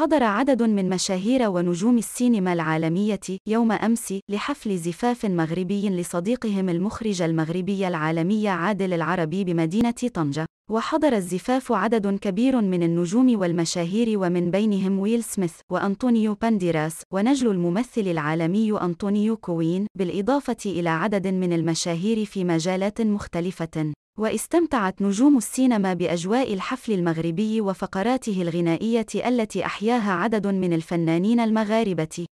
حضر عدد من مشاهير ونجوم السينما العالمية يوم أمس لحفل زفاف مغربي لصديقهم المخرج المغربي العالمي عادل العربي بمدينة طنجة وحضر الزفاف عدد كبير من النجوم والمشاهير ومن بينهم ويل سميث وأنطونيو بانديراس ونجل الممثل العالمي أنطونيو كوين بالإضافة إلى عدد من المشاهير في مجالات مختلفة واستمتعت نجوم السينما بأجواء الحفل المغربي وفقراته الغنائية التي أحياها عدد من الفنانين المغاربة